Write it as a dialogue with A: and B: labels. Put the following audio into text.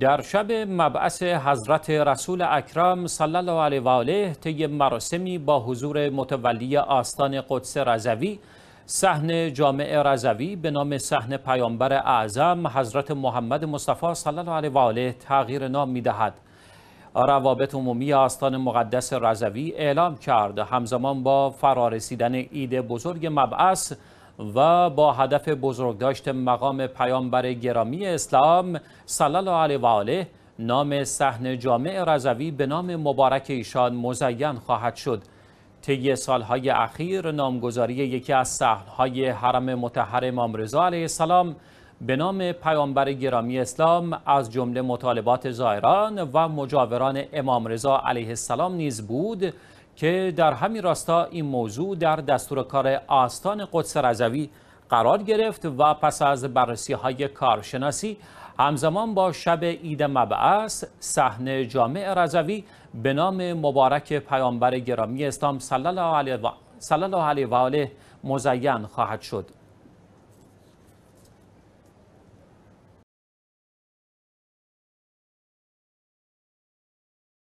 A: در شب مبعث حضرت رسول اکرم صلی الله علیه و آله طی مراسمی با حضور متولی آستان قدس رضوی صحن جامع رضوی به نام صحن پیامبر اعظم حضرت محمد مصطفی صلی الله علیه و آله تغییر نام میدهد روابط عمومی آستان مقدس رضوی اعلام کرد همزمان با فرارسیدن ایده بزرگ مبعث و با هدف بزرگداشت مقام پیامبر گرامی اسلام صلی الله علیه و آله نام صحن جامع رضوی به نام مبارک ایشان مزین خواهد شد طی سالهای اخیر نامگذاری یکی از صحنهای حرم متحر امام رضا علیه السلام به نام پیامبر گرامی اسلام از جمله مطالبات زائران و مجاوران امام رضا علیه السلام نیز بود که در همین راستا این موضوع در دستور کار آستان قدس رضوی قرار گرفت و پس از بررسی های کارشناسی همزمان با شب عید مبعث صحنه جامع رضوی به نام مبارک پیامبر گرامی اسلام صلی الله علیه و آله مزین خواهد شد